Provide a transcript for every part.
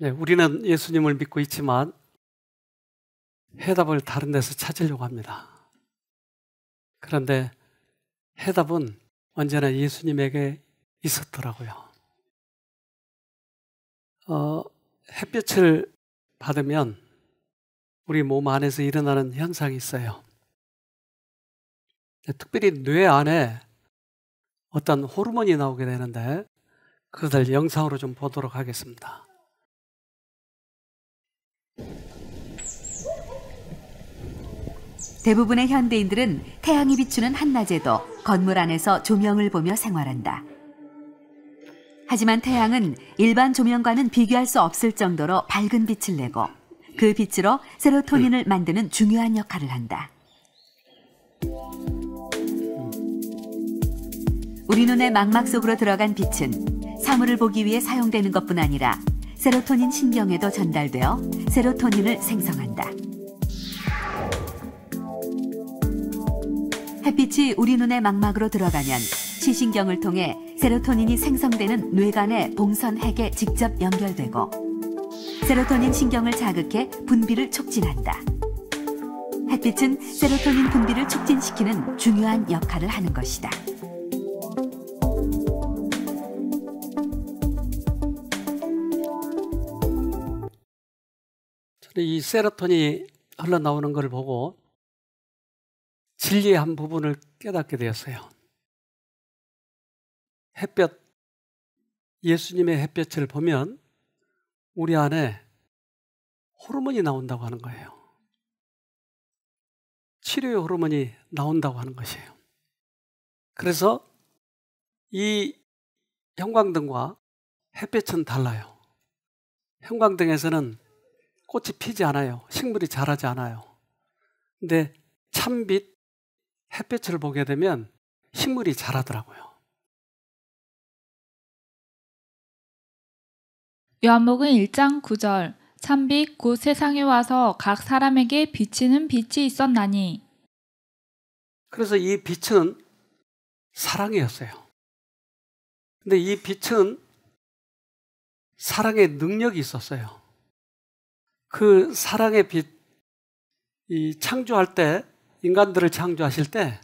네, 우리는 예수님을 믿고 있지만 해답을 다른 데서 찾으려고 합니다. 그런데 해답은 언제나 예수님에게 있었더라고요. 어, 햇볕을 받으면 우리 몸 안에서 일어나는 현상이 있어요. 네, 특별히 뇌 안에 어떤 호르몬이 나오게 되는데 그것을 영상으로 좀 보도록 하겠습니다. 대부분의 현대인들은 태양이 비추는 한낮에도 건물 안에서 조명을 보며 생활한다. 하지만 태양은 일반 조명과는 비교할 수 없을 정도로 밝은 빛을 내고 그 빛으로 세로토닌을 만드는 중요한 역할을 한다. 우리 눈의 망막 속으로 들어간 빛은 사물을 보기 위해 사용되는 것뿐 아니라 세로토닌 신경에도 전달되어 세로토닌을 생성한다. 햇빛이 우리 눈의 망막으로 들어가면 시신경을 통해 세로토닌이 생성되는 뇌간의 봉선핵에 직접 연결되고 세로토닌 신경을 자극해 분비를 촉진한다. 햇빛은 세로토닌 분비를 촉진시키는 중요한 역할을 하는 것이다. 이 세로토닌이 흘러나오는 걸 보고 진리의 한 부분을 깨닫게 되었어요. 햇볕, 예수님의 햇볕을 보면 우리 안에 호르몬이 나온다고 하는 거예요. 치료의 호르몬이 나온다고 하는 것이에요. 그래서 이 형광등과 햇볕은 달라요. 형광등에서는 꽃이 피지 않아요. 식물이 자라지 않아요. 근데 찬빛, 햇볕을 보게 되면 식물이 자라더라고요. 요한복음 1장 9절 참빛 곧 세상에 와서 각 사람에게 비치는 빛이 있었나니 그래서 이 빛은 사랑이었어요. 근데 이 빛은 사랑의 능력이 있었어요. 그 사랑의 빛, 이 창조할 때 인간들을 창조하실 때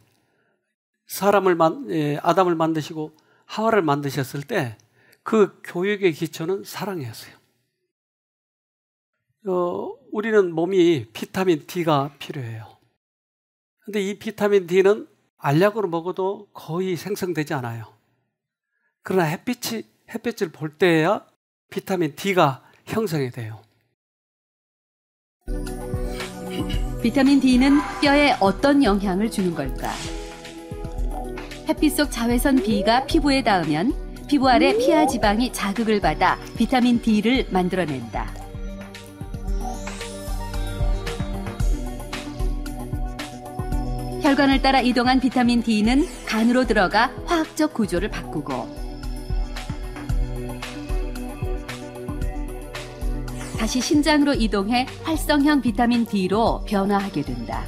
사람을 만, 예, 아담을 만드시고 하와를 만드셨을 때 그 교육의 기초는 사랑이었어요. 어, 우리는 몸이 비타민 D가 필요해요. 근데 이 비타민 D는 알약으로 먹어도 거의 생성되지 않아요. 그러나 햇빛이 햇빛을 볼 때야 비타민 D가 형성이 돼요. 비타민 D는 뼈에 어떤 영향을 주는 걸까? 햇빛 속 자외선 B가 피부에 닿으면 피부 아래 피하 지방이 자극을 받아 비타민 D를 만들어낸다. 혈관을 따라 이동한 비타민 D는 간으로 들어가 화학적 구조를 바꾸고 다시 신장으로 이동해 활성형 비타민 D로 변화하게 된다.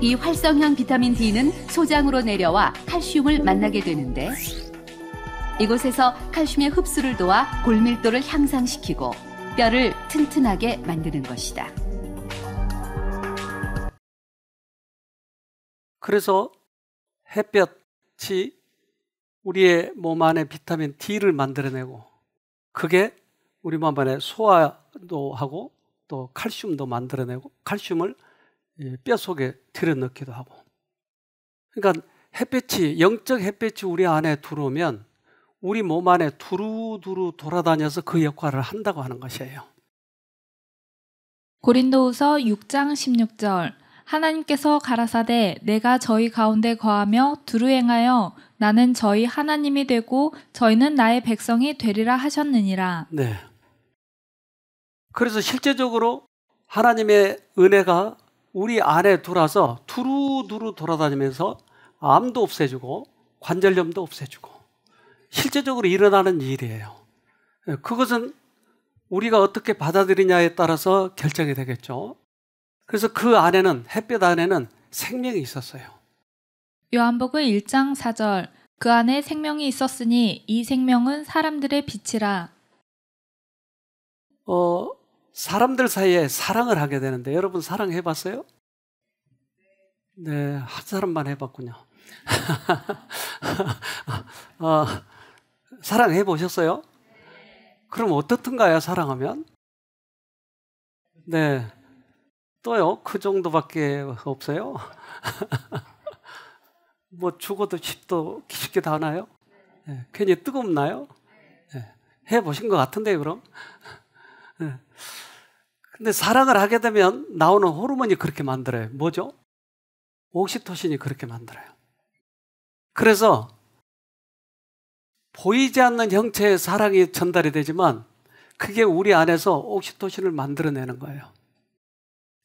이 활성형 비타민 D는 소장으로 내려와 칼슘을 만나게 되는데 이곳에서 칼슘의 흡수를 도와 골밀도를 향상시키고 뼈를 튼튼하게 만드는 것이다. 그래서 햇볕이 우리의 몸 안에 비타민 D를 만들어내고 그게 우리 몸 안에 소화도 하고 또 칼슘도 만들어내고 칼슘을 예, 뼈 속에 들여넣기도 하고. 그러니까 햇빛이 영적 햇빛이 우리 안에 들어오면 우리 몸 안에 두루두루 돌아다녀서 그 역할을 한다고 하는 것이에요. 고린도후서 6장 16절 하나님께서 가라사대 내가 저희 가운데 거하며 두루 행하여 나는 저희 하나님이 되고 저희는 나의 백성이 되리라 하셨느니라. 네. 그래서 실제적으로 하나님의 은혜가 우리 안에 돌아서 두루두루 돌아다니면서 암도 없애주고 관절염도 없애주고 실제적으로 일어나는 일이에요. 예, 그것은 우리가 어떻게 받아들이냐에 따라서 결정이 되겠죠. 그래서 그 안에는 햇볕 안에는 생명이 있었어요. 요한복음 1장 4절 그 안에 생명이 있었으니 이 생명은 사람들의 빛이라. 어, 사람들 사이에 사랑을 하게 되는데 여러분 사랑해 봤어요? 네, 한 사람만 해 봤군요. 어, 사랑해 보셨어요? 그럼 어떻든가요, 사랑하면? 네. 또요? 그 정도밖에 없어요? 뭐 죽어도 10도 쉽게 다 나요? 네. 괜히 뜨겁나요? 네. 해보신 것 같은데 그럼? 네. 근데 사랑을 하게 되면 나오는 호르몬이 그렇게 만들어요. 뭐죠? 옥시토신이 그렇게 만들어요. 그래서 보이지 않는 형체의 사랑이 전달이 되지만 그게 우리 안에서 옥시토신을 만들어내는 거예요.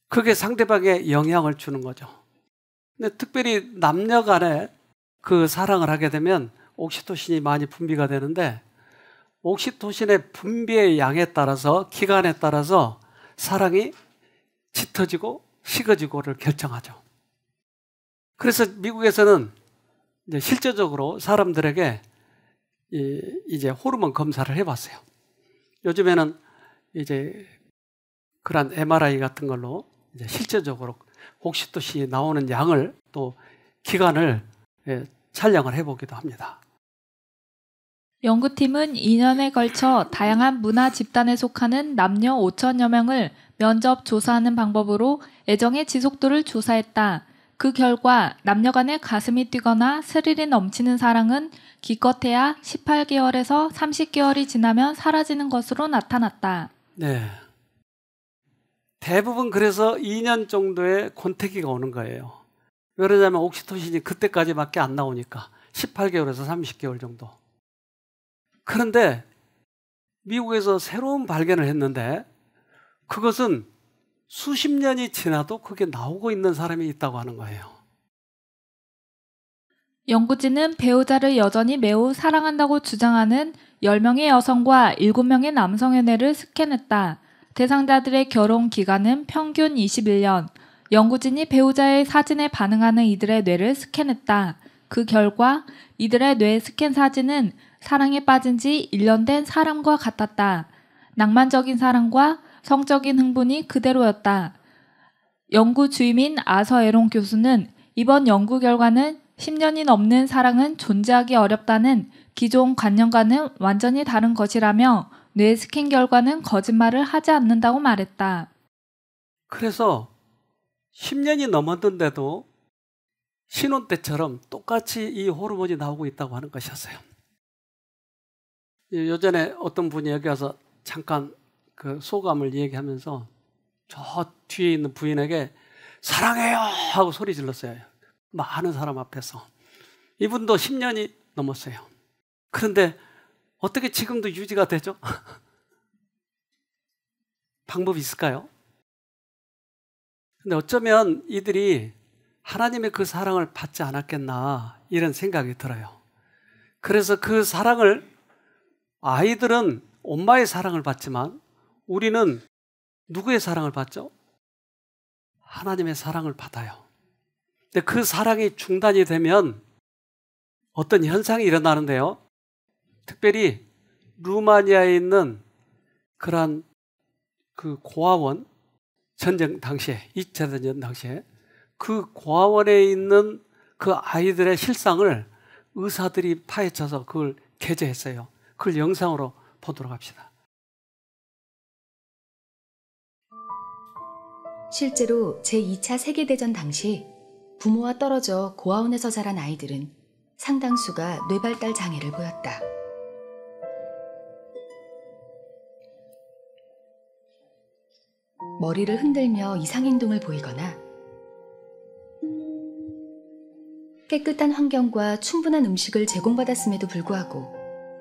그게 상대방에 영향을 주는 거죠. 근데 특별히 남녀 간에 그 사랑을 하게 되면 옥시토신이 많이 분비가 되는데 옥시토신의 분비의 양에 따라서 기간에 따라서 사랑이 짙어지고 식어지고를 결정하죠. 그래서 미국에서는 이제 실제적으로 사람들에게 이제 이 호르몬 검사를 해봤어요. 요즘에는 이제 그런 MRI 같은 걸로 이제 실제적으로 혹시 또 나오는 양을 또 기간을 예, 촬영을 해보기도 합니다. 연구팀은 2년에 걸쳐 다양한 문화 집단에 속하는 남녀 5천여 명을 면접 조사하는 방법으로 애정의 지속도를 조사했다. 그 결과 남녀 간의 가슴이 뛰거나 스릴이 넘치는 사랑은 기껏해야 18개월에서 30개월이 지나면 사라지는 것으로 나타났다. 네. 대부분 그래서 2년 정도의 권태기가 오는 거예요. 왜냐하면 옥시토신이 그때까지밖에 안 나오니까 18개월에서 30개월 정도. 그런데 미국에서 새로운 발견을 했는데 그것은 수십 년이 지나도 그게 나오고 있는 사람이 있다고 하는 거예요. 연구진은 배우자를 여전히 매우 사랑한다고 주장하는 10명의 여성과 7명의 남성의 뇌를 스캔했다. 대상자들의 결혼 기간은 평균 21년. 연구진이 배우자의 사진에 반응하는 이들의 뇌를 스캔했다. 그 결과 이들의 뇌 스캔 사진은 사랑에 빠진 지 1년 된 사람과 같았다. 낭만적인 사랑과 성적인 흥분이 그대로였다. 연구 주임인 아서 에롱 교수는 이번 연구 결과는 10년이 넘는 사랑은 존재하기 어렵다는 기존 관념과는 완전히 다른 것이라며 뇌 스캔 결과는 거짓말을 하지 않는다고 말했다. 그래서 10년이 넘었는데도 신혼 때처럼 똑같이 이 호르몬이 나오고 있다고 하는 것이었어요. 예, 요전에 어떤 분이 여기 와서 잠깐 그 소감을 얘기하면서 저 뒤에 있는 부인에게 사랑해요 하고 소리 질렀어요. 많은 사람 앞에서. 이분도 10년이 넘었어요. 그런데 어떻게 지금도 유지가 되죠? 방법이 있을까요? 근데 어쩌면 이들이 하나님의 그 사랑을 받지 않았겠나 이런 생각이 들어요. 그래서 그 사랑을 아이들은 엄마의 사랑을 받지만 우리는 누구의 사랑을 받죠? 하나님의 사랑을 받아요. 근데 그 사랑이 중단이 되면 어떤 현상이 일어나는데요. 특별히 루마니아에 있는 그러한 그 고아원 전쟁 당시에 2차 대전 당시에 그 고아원에 있는 그 아이들의 실상을 의사들이 파헤쳐서 그걸 게재했어요. 그걸 영상으로 보도록 합시다. 실제로 제2차 세계대전 당시 부모와 떨어져 고아원에서 자란 아이들은 상당수가 뇌발달 장애를 보였다. 머리를 흔들며 이상행동을 보이거나 깨끗한 환경과 충분한 음식을 제공받았음에도 불구하고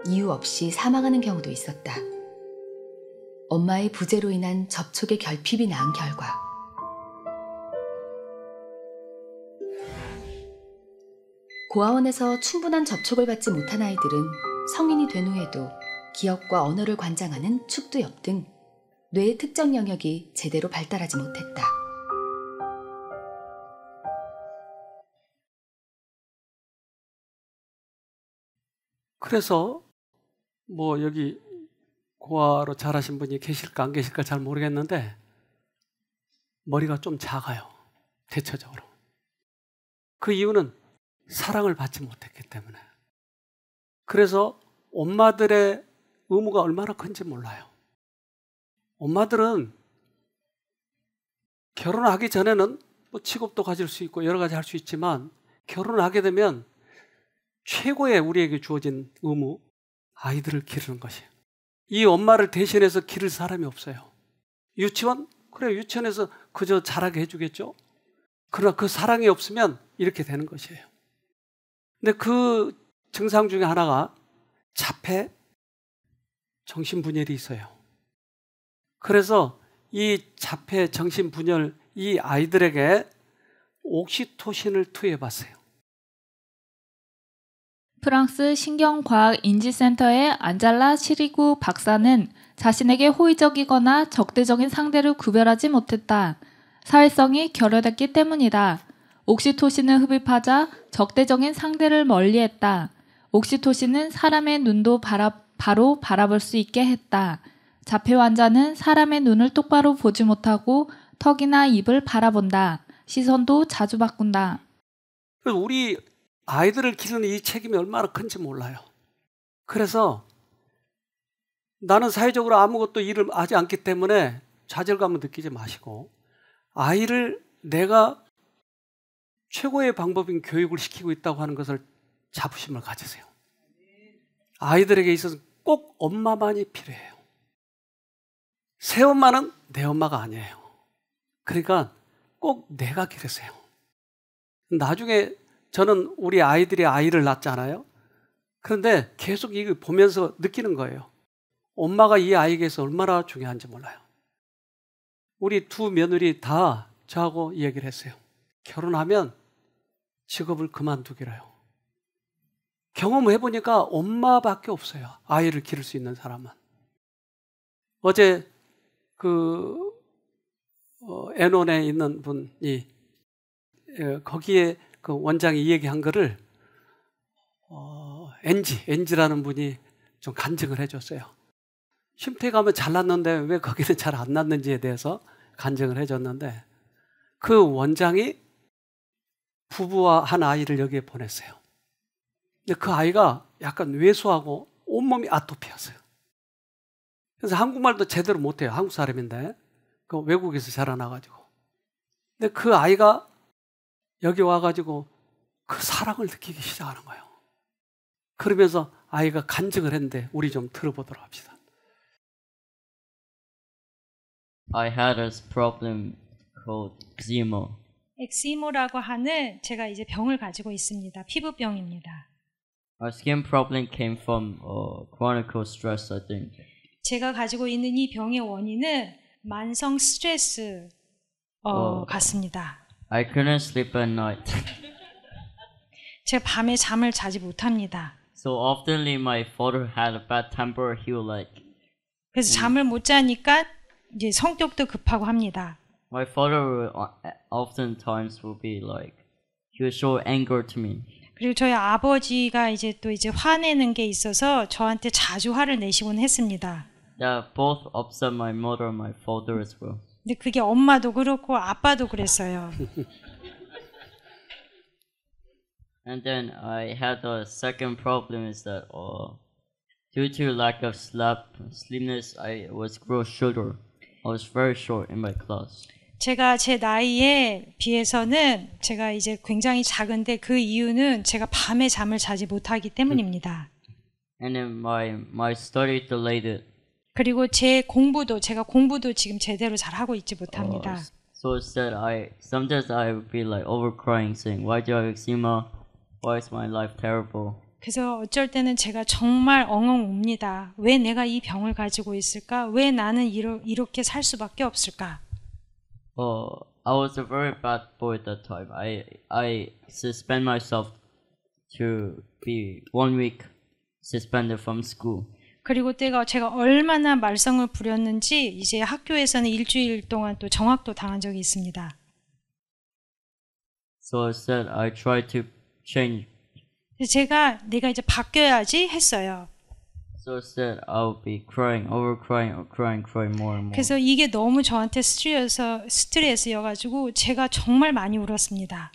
이유 없이 사망하는 경우도 있었다. 엄마의 부재로 인한 접촉의 결핍이 낳은 결과. 고아원에서 충분한 접촉을 받지 못한 아이들은 성인이 된 후에도 기억과 언어를 관장하는 축두엽 등 뇌의 특정 영역이 제대로 발달하지 못했다. 그래서 뭐 여기 고아로 잘하신 분이 계실까 안 계실까 잘 모르겠는데 머리가 좀 작아요. 대체적으로. 그 이유는 사랑을 받지 못했기 때문에. 그래서 엄마들의 의무가 얼마나 큰지 몰라요. 엄마들은 결혼하기 전에는 뭐 직업도 가질 수 있고 여러 가지 할 수 있지만 결혼하게 되면 최고의 우리에게 주어진 의무 아이들을 기르는 것이에요. 이 엄마를 대신해서 기를 사람이 없어요. 유치원? 그래 유치원에서 그저 자라게 해주겠죠. 그러나 그 사랑이 없으면 이렇게 되는 것이에요. 근데 그 증상 중에 하나가 자폐 정신분열이 있어요. 그래서 이 자폐 정신 분열 이 아이들에게 옥시토신을 투여해 봤어요. 프랑스 신경과학 인지센터의 안젤라 시리구 박사는 자신에게 호의적이거나 적대적인 상대를 구별하지 못했다. 사회성이 결여됐기 때문이다. 옥시토신을 흡입하자 적대적인 상대를 멀리했다. 옥시토신은 사람의 눈도 바라, 바로 바라볼 수 있게 했다. 자폐 환자는 사람의 눈을 똑바로 보지 못하고 턱이나 입을 바라본다. 시선도 자주 바꾼다. 우리 아이들을 키우는 이 책임이 얼마나 큰지 몰라요. 그래서 나는 사회적으로 아무것도 일을 하지 않기 때문에 좌절감을 느끼지 마시고 아이를 내가 최고의 방법인 교육을 시키고 있다고 하는 것을 자부심을 가지세요. 아이들에게 있어서 꼭 엄마만이 필요해요. 새엄마는 내 엄마가 아니에요. 그러니까 꼭 내가 기르세요. 나중에 저는 우리 아이들이 아이를 낳잖아요. 그런데 계속 이거 보면서 느끼는 거예요. 엄마가 이 아이에게서 얼마나 중요한지 몰라요. 우리 두 며느리 다 저하고 얘기를 했어요. 결혼하면 직업을 그만두기로 해요. 경험해 보니까 엄마밖에 없어요. 아이를 기를 수 있는 사람은. 어제 그 애논에 어, 있는 분이 예, 거기에 그 원장이 얘기한 거를 어, 엔지 엔지라는 분이 좀 간증을 해줬어요. 심태감은 잘 났는데 왜 거기는 잘 안 났는지에 대해서 간증을 해줬는데 그 원장이 부부와 한 아이를 여기에 보냈어요. 근데 그 아이가 약간 외소하고 온몸이 아토피였어요. 그래서 한국말도 제대로 못해요. 한국 사람인데. 그 외국에서 자라나가지고. 근데 그 아이가 여기 와가지고 그 사랑을 느끼기 시작하는 거예요. 그러면서 아이가 간증을 했는데 우리 좀 들어보도록 합시다. I had a problem called eczema. 엑시모라고 하는 제가 이제 병을 가지고 있습니다. 피부병입니다. My skin problem came from uh, chronic stress, I think. 제가 가지고 있는 이 병의 원인은 만성 스트레스 어, 어. 같습니다. I couldn't sleep at night. 제가 밤에 잠을 자지 못합니다. So oftenly my father had a bad temper. He would like. 그래서 잠을 못 자니까 이제 성격도 급하고 합니다. My father would oftentimes would be like, he would show anger to me. 그리고 저희 아버지가 이제 또 이제 화내는 게 있어서 저한테 자주 화를 내시곤 했습니다. Yeah, both upset my mother and my father as well. 근데 그게 엄마도 그렇고 아빠도 그랬어요. and then I had a second problem is that uh, due to lack of sleep, sleepiness, I was grow shorter. I was very short in my class. 제가 제 나이에 비해서는 제가 이제 굉장히 작은데 그 이유는 제가 밤에 잠을 자지 못하기 때문입니다. And then my my study delayed. 그리고 제 공부도 제가 공부도 지금 제대로 잘 하고 있지 못합니다. Uh, so it's that I sometimes I would be like over crying, saying, "Why do I have eczema? Why is my life terrible?" 그래서 어쩔 때는 제가 정말 엉엉 웁니다. 왜 내가 이 병을 가지고 있을까? 왜 나는 이러, 이렇게 살 수밖에 없을까? 어, uh, I was a very bad boy at that time. I I suspend myself to be one week suspended from school. 그리고 때가 제가 얼마나 말썽을 부렸는지 이제 학교에서는 일주일 동안 또 정학도 당한 적이 있습니다. So I said I tried to change. 제가 내가 이제 바뀌어야지 했어요. So I said I'll be crying, over crying, crying, crying more and more. 그래서 이게 너무 저한테 스트레스 스트레스여가지고 제가 정말 많이 울었습니다.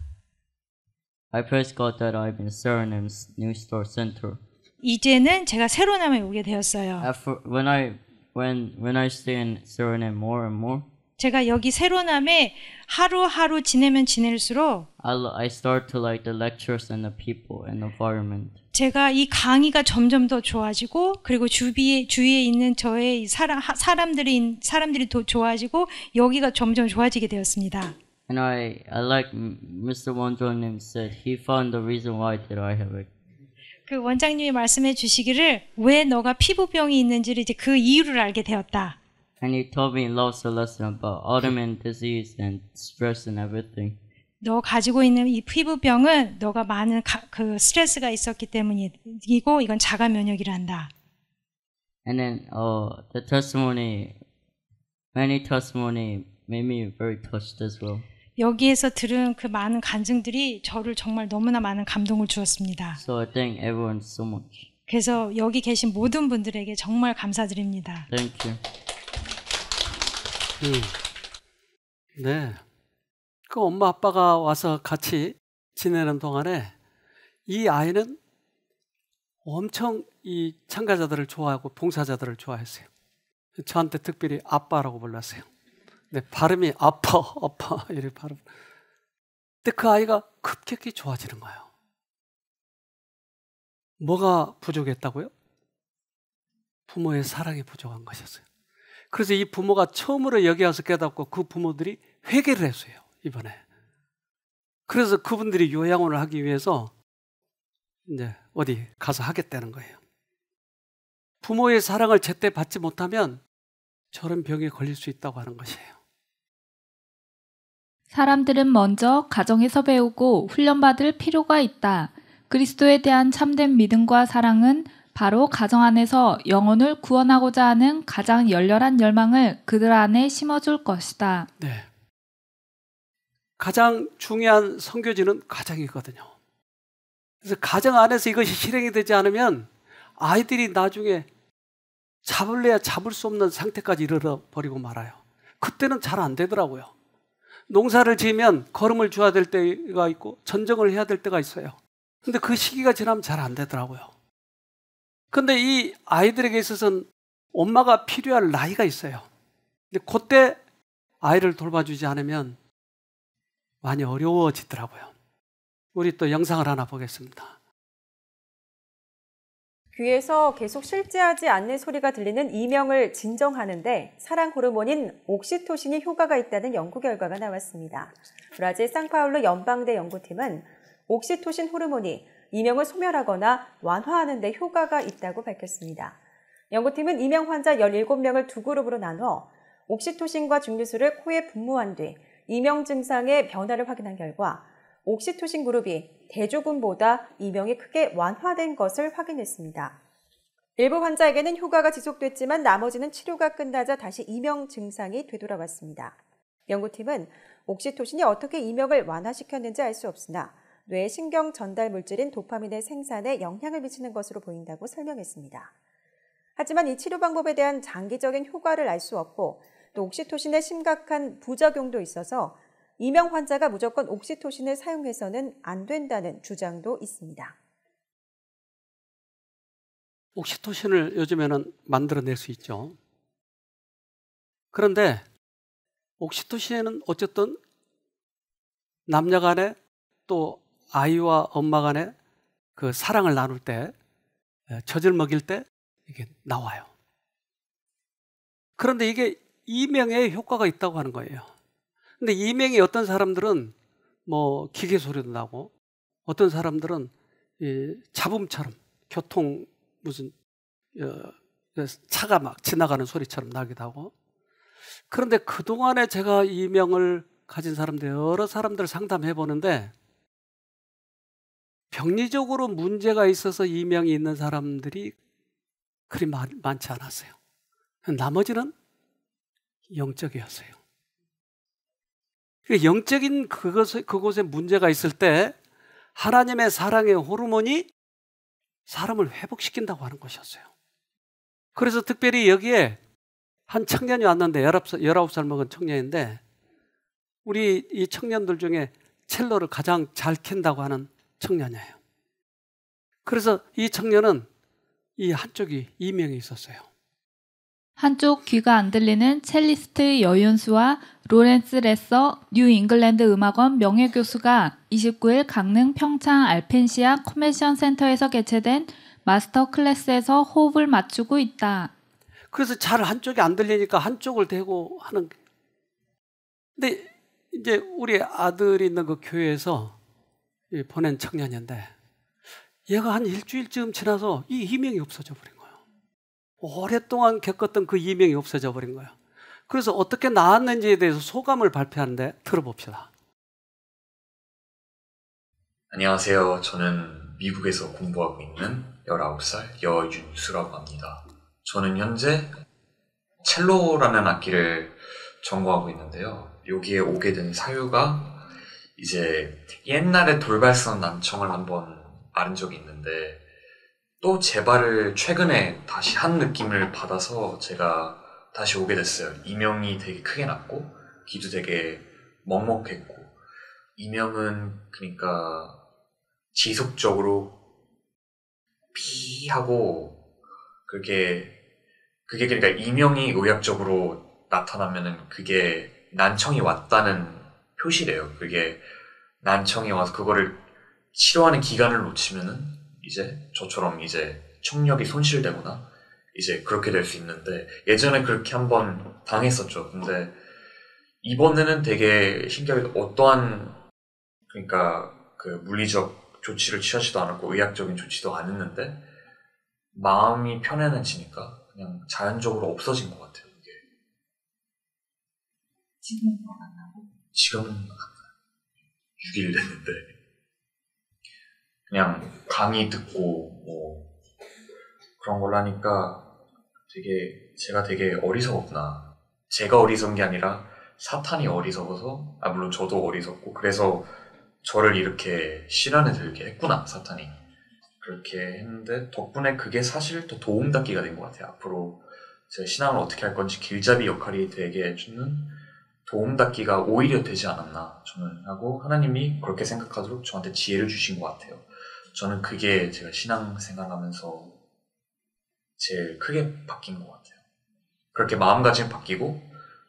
I praise God that I've been serving in New Store Center. 이제는 제가 세로남에 오게 되었어요. Uh, for, when I when when I stay in Suriname more and more. 제가 여기 세로남에 하루하루 지내면 지낼수록 I, I start to like the lectures and the people and the environment. 제가 이 강의가 점점 더 좋아지고 그리고 주위에 주위에 있는 저의 사람 사람들이 사람들이 더 좋아지고 여기가 점점 좋아지게 되었습니다. And I I like Mr. Won Jong Nim said he found the reason why did I have it. 그 원장님이 말씀해 주시기를 왜 너가 피부병이 있는지를 이제 그 이유를 알게 되었다. And he told me lots a lesson about autoimmune disease and stress and everything. 너 가지고 있는 이 피부병은 너가 많은 가, 그 스트레스가 있었기 때문이고 이건 자가 면역이란다. And then oh, the testimony, many testimony made me very touched as well. 여기에서 들은 그 많은 간증들이 저를 정말 너무나 많은 감동을 주었습니다. So I thank everyone so much. 그래서 여기 계신 모든 분들에게 정말 감사드립니다. Thank you. 음. 네. 그 엄마 아빠가 와서 같이 지내는 동안에 이 아이는 엄청 이 참가자들을 좋아하고 봉사자들을 좋아했어요. 저한테 특별히 아빠라고 불렀어요. 네, 발음이 아파, 아파, 이렇게 발음. 근데 그 아이가 급격히 좋아지는 거예요. 뭐가 부족했다고요? 부모의 사랑이 부족한 것이었어요. 그래서 이 부모가 처음으로 여기 와서 깨닫고 그 부모들이 회개를 했어요, 이번에. 그래서 그분들이 요양원을 하기 위해서 이제 어디 가서 하겠다는 거예요. 부모의 사랑을 제때 받지 못하면 저런 병에 걸릴 수 있다고 하는 것이에요. 사람들은 먼저 가정에서 배우고 훈련받을 필요가 있다. 그리스도에 대한 참된 믿음과 사랑은 바로 가정 안에서 영혼을 구원하고자 하는 가장 열렬한 열망을 그들 안에 심어줄 것이다. 네. 가장 중요한 성교지는 가정이거든요. 그래서 가정 안에서 이것이 실행이 되지 않으면 아이들이 나중에 잡을래야 잡을 수 없는 상태까지 이르러 버리고 말아요. 그때는 잘 안 되더라고요. 농사를 지으면 걸음을 줘야 될 때가 있고 전정을 해야 될 때가 있어요. 근데 그 시기가 지나면 잘 안 되더라고요. 근데 이 아이들에게 있어서는 엄마가 필요할 나이가 있어요. 근데 그때 아이를 돌봐주지 않으면 많이 어려워지더라고요. 우리 또 영상을 하나 보겠습니다. 귀에서 계속 실제하지 않는 소리가 들리는 이명을 진정하는데 사랑 호르몬인 옥시토신이 효과가 있다는 연구 결과가 나왔습니다. 브라질 상파울루 연방대 연구팀은 옥시토신 호르몬이 이명을 소멸하거나 완화하는 데 효과가 있다고 밝혔습니다. 연구팀은 이명 환자 17명을 두 그룹으로 나눠 옥시토신과 중류수를 코에 분무한 뒤 이명 증상의 변화를 확인한 결과 옥시토신 그룹이 대조군보다 이명이 크게 완화된 것을 확인했습니다. 일부 환자에게는 효과가 지속됐지만 나머지는 치료가 끝나자 다시 이명 증상이 되돌아왔습니다. 연구팀은 옥시토신이 어떻게 이명을 완화시켰는지 알 수 없으나 뇌 신경 전달 물질인 도파민의 생산에 영향을 미치는 것으로 보인다고 설명했습니다. 하지만 이 치료 방법에 대한 장기적인 효과를 알 수 없고 또 옥시토신의 심각한 부작용도 있어서 이명 환자가 무조건 옥시토신을 사용해서는 안 된다는 주장도 있습니다. 옥시토신을 요즘에는 만들어낼 수 있죠. 그런데 옥시토신은 어쨌든 남녀 간에 또 아이와 엄마 간에 그 사랑을 나눌 때 젖을 먹일 때 이게 나와요. 그런데 이게 이명의 효과가 있다고 하는 거예요. 근데 이명이 어떤 사람들은 뭐 기계 소리도 나고 어떤 사람들은 이 잡음처럼 교통 무슨 어, 그 차가 막 지나가는 소리처럼 나기도 하고 그런데 그동안에 제가 이명을 가진 사람들 여러 사람들을 상담해 보는데 병리적으로 문제가 있어서 이명이 있는 사람들이 그리 많, 많지 않았어요. 나머지는 영적이었어요. 그러니까 영적인 그것에, 그곳에 문제가 있을 때 하나님의 사랑의 호르몬이 사람을 회복시킨다고 하는 것이었어요. 그래서 특별히 여기에 한 청년이 왔는데, 19살, 살 먹은 청년인데, 우리 이 청년들 중에 첼로를 가장 잘 킨다고 하는 청년이에요. 그래서 이 청년은 이 한쪽이 이명이 있었어요. 한쪽 귀가 안 들리는 첼리스트 여윤수와 로렌스 레서 뉴 잉글랜드 음악원 명예교수가 29일 강릉 평창 알펜시아 컨메션 센터에서 개최된 마스터 클래스에서 호흡을 맞추고 있다. 그래서 잘 한쪽이 안 들리니까 한쪽을 대고 하는 근데 이제 우리 아들이 있는 그 교회에서 보낸 청년인데 얘가 한 일주일쯤 지나서 이 희명이 없어져 버린 오랫동안 겪었던 그 이명이 없어져 버린 거예요. 그래서 어떻게 나왔는지에 대해서 소감을 발표하는데 들어봅시다. 안녕하세요. 저는 미국에서 공부하고 있는 19살 여윤수라고 합니다. 저는 현재 첼로라는 악기를 전공하고 있는데요. 여기에 오게 된 사유가 이제 옛날에 돌발성 난청을 한번 아는 적이 있는데 또 재발을 최근에 다시 한 느낌을 받아서 제가 다시 오게 됐어요. 이명이 되게 크게 났고 귀도 되게 먹먹했고 이명은 그러니까 지속적으로 비하고 그게 그게 그러니까 이명이 의학적으로 나타나면은 그게 난청이 왔다는 표시래요. 그게 난청이 와서 그거를 치료하는 기간을 놓치면은 이제 저처럼 이제 청력이 손실되거나 이제 그렇게 될 수 있는데 예전에 그렇게 한번 당했었죠. 근데 이번에는 되게 신기하게 어떠한 그러니까 그 물리적 조치를 취하지도 않았고 의학적인 조치도 안 했는데 마음이 편안해지니까 그냥 자연적으로 없어진 것 같아요. 이게 지금은 안 하고 지금은 6일 됐는데. 그냥 강의 듣고 뭐 그런 걸 하니까 되게 제가 되게 어리석었구나. 제가 어리석은 게 아니라 사탄이 어리석어서 아 물론 저도 어리석고 그래서 저를 이렇게 실안에 들게 했구나 사탄이 그렇게 했는데 덕분에 그게 사실 더 도움닫기가 된 것 같아요. 앞으로 제 신앙을 어떻게 할 건지 길잡이 역할이 되게 해주는 도움닫기가 오히려 되지 않았나 저는 하고 하나님이 그렇게 생각하도록 저한테 지혜를 주신 것 같아요. 저는 그게 제가 신앙 생활하면서 제일 크게 바뀐 것 같아요. 그렇게 마음가짐 바뀌고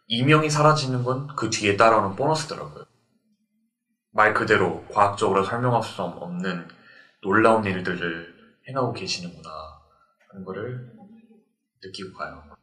이명이 사라지는 건 그 뒤에 따라오는 보너스더라고요. 말 그대로 과학적으로 설명할 수 없는 놀라운 일들을 행하고 계시는구나 하는 거를 느끼고 가요.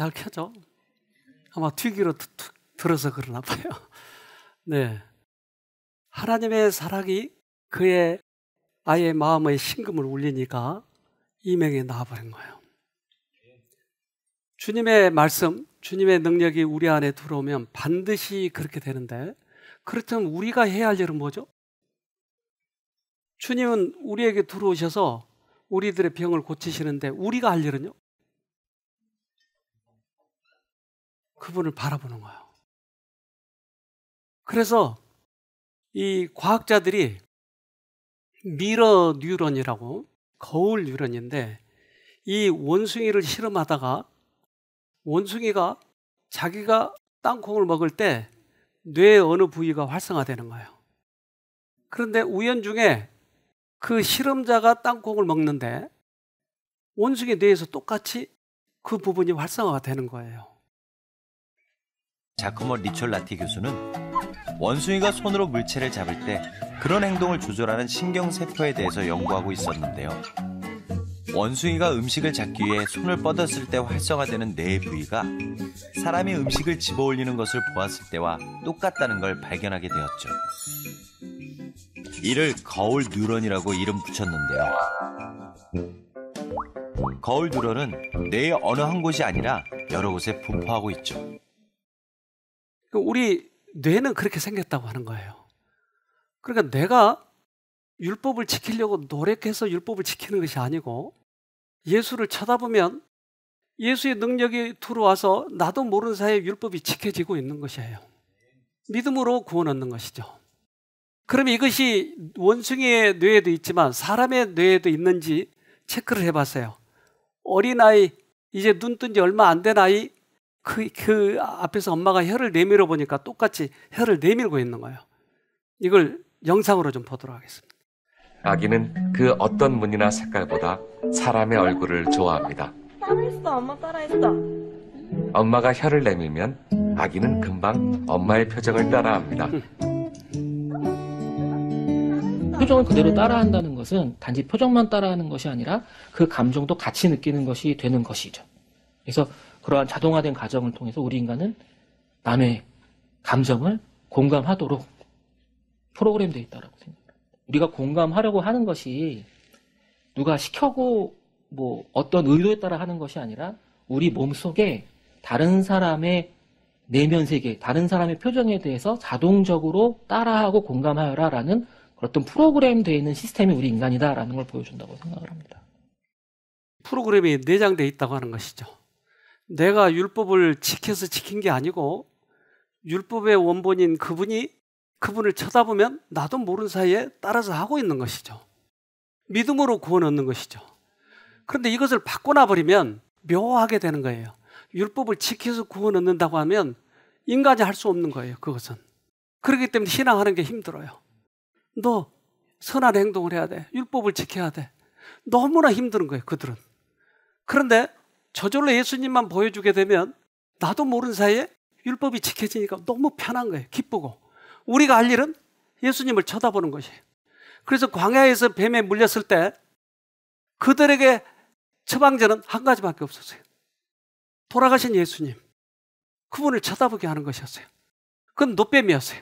잘 켜져? 아마 튀기로 툭툭 들어서 그러나 봐요. 네. 하나님의 사랑이 그의 아이의 마음의 심금을 울리니까 이명에 나와버린 거예요. 주님의 말씀, 주님의 능력이 우리 안에 들어오면 반드시 그렇게 되는데, 그렇다면 우리가 해야 할 일은 뭐죠? 주님은 우리에게 들어오셔서 우리들의 병을 고치시는데, 우리가 할 일은요? 그분을 바라보는 거예요. 그래서 이 과학자들이 미러 뉴런이라고 거울 뉴런인데 이 원숭이를 실험하다가 원숭이가 자기가 땅콩을 먹을 때뇌 어느 부위가 활성화되는 거예요. 그런데 우연 중에 그 실험자가 땅콩을 먹는데 원숭이 뇌에서 똑같이 그 부분이 활성화가 되는 거예요. 자크모 리촐라티 교수는 원숭이가 손으로 물체를 잡을 때 그런 행동을 조절하는 신경세포에 대해서 연구하고 있었는데요. 원숭이가 음식을 잡기 위해 손을 뻗었을 때 활성화되는 뇌 부위가 사람이 음식을 집어 올리는 것을 보았을 때와 똑같다는 걸 발견하게 되었죠. 이를 거울 뉴런이라고 이름 붙였는데요. 거울 뉴런은 뇌의 어느 한 곳이 아니라 여러 곳에 분포하고 있죠. 그 우리 뇌는 그렇게 생겼다고 하는 거예요. 그러니까 내가 율법을 지키려고 노력해서 율법을 지키는 것이 아니고 예수를 쳐다보면 예수의 능력이 들어와서 나도 모르는 사이에 율법이 지켜지고 있는 것이에요. 믿음으로 구원 얻는 것이죠. 그럼 이것이 원숭이의 뇌에도 있지만 사람의 뇌에도 있는지 체크를 해봤어요. 어린아이, 이제 눈 뜬 지 얼마 안 된 아이, 그, 그 앞에서 엄마가 혀를 내밀어 보니까 똑같이 혀를 내밀고 있는 거예요. 이걸 영상으로 좀 보도록 하겠습니다. 아기는 그 어떤 문이나 색깔보다 사람의 얼굴을 좋아합니다. 따라했어, 엄마 따라했어. 엄마가 혀를 내밀면 아기는 금방 엄마의 표정을 따라합니다. 음. 표정을 그대로 따라한다는 것은 단지 표정만 따라하는 것이 아니라 그 감정도 같이 느끼는 것이 되는 것이죠. 그래서 그러한 자동화된 과정을 통해서 우리 인간은 남의 감정을 공감하도록 프로그램되어 있다고 생각합니다. 우리가 공감하려고 하는 것이 누가 시켜고 뭐 어떤 의도에 따라 하는 것이 아니라 우리 몸 속에 다른 사람의 내면 세계, 다른 사람의 표정에 대해서 자동적으로 따라하고 공감하여라라는 어떤 프로그램 되어 있는 시스템이 우리 인간이다라는 걸 보여준다고 생각을 합니다. 프로그램이 내장되어 있다고 하는 것이죠. 내가 율법을 지켜서 지킨 게 아니고 율법의 원본인 그분이 그분을 쳐다보면 나도 모르는 사이에 따라서 하고 있는 것이죠. 믿음으로 구원 얻는 것이죠. 그런데 이것을 바꿔놔버리면 묘하게 되는 거예요. 율법을 지켜서 구원 얻는다고 하면 인간이 할 수 없는 거예요, 그것은. 그렇기 때문에 신앙하는 게 힘들어요. 너 선한 행동을 해야 돼. 율법을 지켜야 돼. 너무나 힘든 거예요, 그들은. 그런데 저절로 예수님만 보여주게 되면 나도 모르는 사이에 율법이 지켜지니까 너무 편한 거예요. 기쁘고. 우리가 할 일은 예수님을 쳐다보는 것이에요. 그래서 광야에서 뱀에 물렸을 때 그들에게 처방전은 한 가지밖에 없었어요. 돌아가신 예수님. 그분을 쳐다보게 하는 것이었어요. 그건 노뱀이었어요.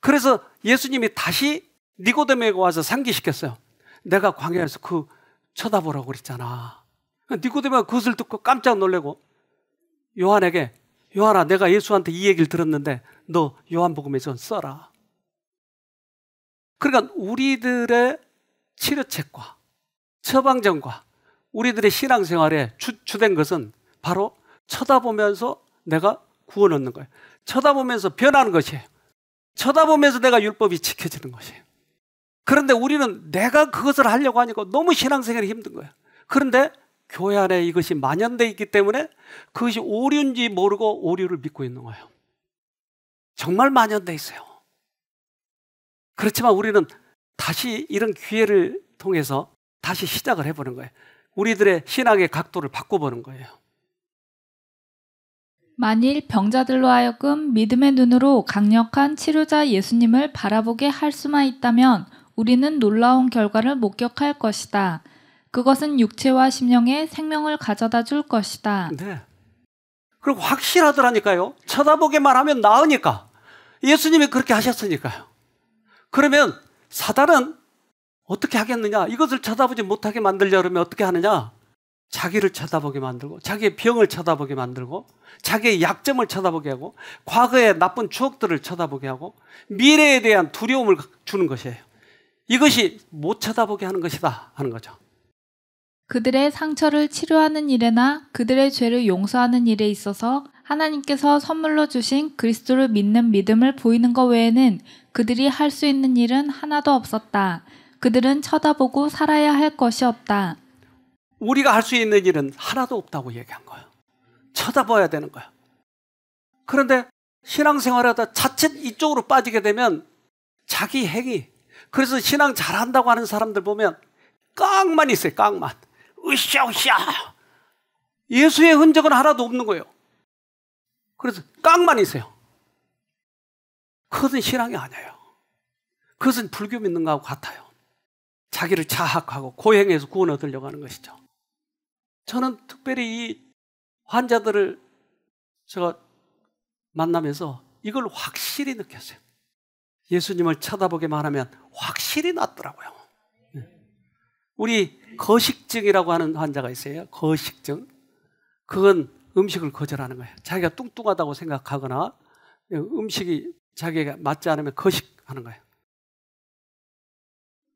그래서 예수님이 다시 니고데메에 와서 상기시켰어요. 내가 광야에서 그 쳐다보라고 그랬잖아. 니코데모가 그것을 듣고 깜짝 놀래고 요한에게 요한아 내가 예수한테 이 얘기를 들었는데 너 요한복음에 서 써라. 그러니까 우리들의 치료책과 처방전과 우리들의 신앙생활에 주, 된 것은 바로 쳐다보면서 내가 구원 얻는 거예요. 쳐다보면서 변하는 것이에요. 쳐다보면서 내가 율법이 지켜지는 것이에요. 그런데 우리는 내가 그것을 하려고 하니까 너무 신앙생활이 힘든 거예요. 그런데 교회 안에 이것이 만연되어 있기 때문에 그것이 오류인지 모르고 오류를 믿고 있는 거예요. 정말 만연되어 있어요. 그렇지만 우리는 다시 이런 기회를 통해서 다시 시작을 해보는 거예요. 우리들의 신앙의 각도를 바꿔보는 거예요. 만일 병자들로 하여금 믿음의 눈으로 강력한 치료자 예수님을 바라보게 할 수만 있다면 우리는 놀라운 결과를 목격할 것이다. 그것은 육체와 심령에 생명을 가져다 줄 것이다. 네. 그리고 확실하더라니까요. 쳐다보게만 하면 나으니까. 예수님이 그렇게 하셨으니까요. 그러면 사단은 어떻게 하겠느냐? 이것을 쳐다보지 못하게 만들려면 어떻게 하느냐? 자기를 쳐다보게 만들고, 자기의 병을 쳐다보게 만들고, 자기의 약점을 쳐다보게 하고, 과거의 나쁜 추억들을 쳐다보게 하고, 미래에 대한 두려움을 주는 것이에요. 이것이 못 쳐다보게 하는 것이다 하는 거죠. 그들의 상처를 치료하는 일에나 그들의 죄를 용서하는 일에 있어서 하나님께서 선물로 주신 그리스도를 믿는 믿음을 보이는 것 외에는 그들이 할 수 있는 일은 하나도 없었다. 그들은 쳐다보고 살아야 할 것이 없다. 우리가 할 수 있는 일은 하나도 없다고 얘기한 거예요. 쳐다봐야 되는 거예요. 그런데 신앙생활하다 자칫 이쪽으로 빠지게 되면 자기 행위, 그래서 신앙 잘한다고 하는 사람들 보면 깡만 있어요, 깡만. 으쌰으쌰. 예수의 흔적은 하나도 없는 거예요. 그래서 깡만 있어요. 그것은 신앙이 아니에요. 그것은 불교 믿는 거하고 같아요. 자기를 자학하고 고행해서 구원 얻으려고 하는 것이죠. 저는 특별히 이 환자들을 제가 만나면서 이걸 확실히 느꼈어요. 예수님을 쳐다보기만 하면 확실히 낫더라고요. 우리 거식증이라고 하는 환자가 있어요. 거식증. 그건 음식을 거절하는 거예요. 자기가 뚱뚱하다고 생각하거나 음식이 자기가 맞지 않으면 거식하는 거예요.